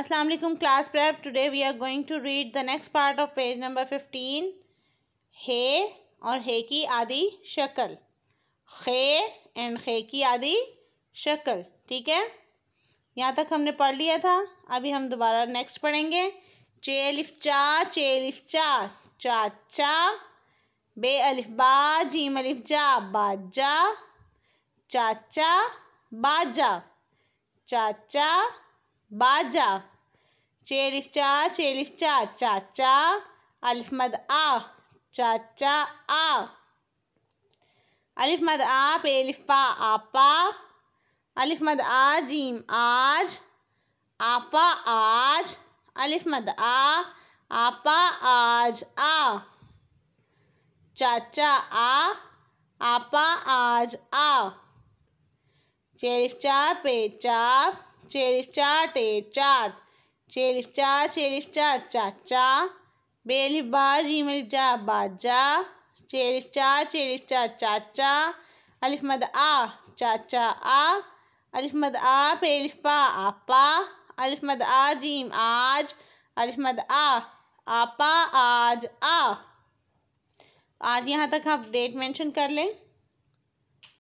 अस्सलाम वालेकुम class prep today we are going to read the next part of page number fifteen हे और हे की आदि शक्ल खे एंड खे की आदि शक्ल ठीक है यहाँ तक हमने पढ़ लिया था अभी हम दोबारा नेक्स्ट पढ़ेंगे चे अलिफ चा चे अलिफ चा चा चा बे अलिफ बा जीम अलिफ जा बाजा चाचा बाजा चाचा बाजा चेलिफ चा चेलिफ चा चाचा अलिफ मद आ चाचा आ अलिफ मद आ पेलिफ पा आपा अलिफ मद आ जीम आज आपा आज अलिफ मद आ आपा आज आ चाचा आ आपा आज आ चेरिफ चा पे चेरिफ चा टेर चाट चेरिफ चा चेरिफ चा चाचा बेलिफ बाजी मिल जा बाजा चेरिफ चा चेरिफ चा चाचा अलिफ मद आ चाचा आ अलिफ मद आ पेलिफ पा आपा अलिफ मद आ जीम आज अलिफ मद आ आपा आज आ आज यहाँ तक आप डेट मेंशन कर लें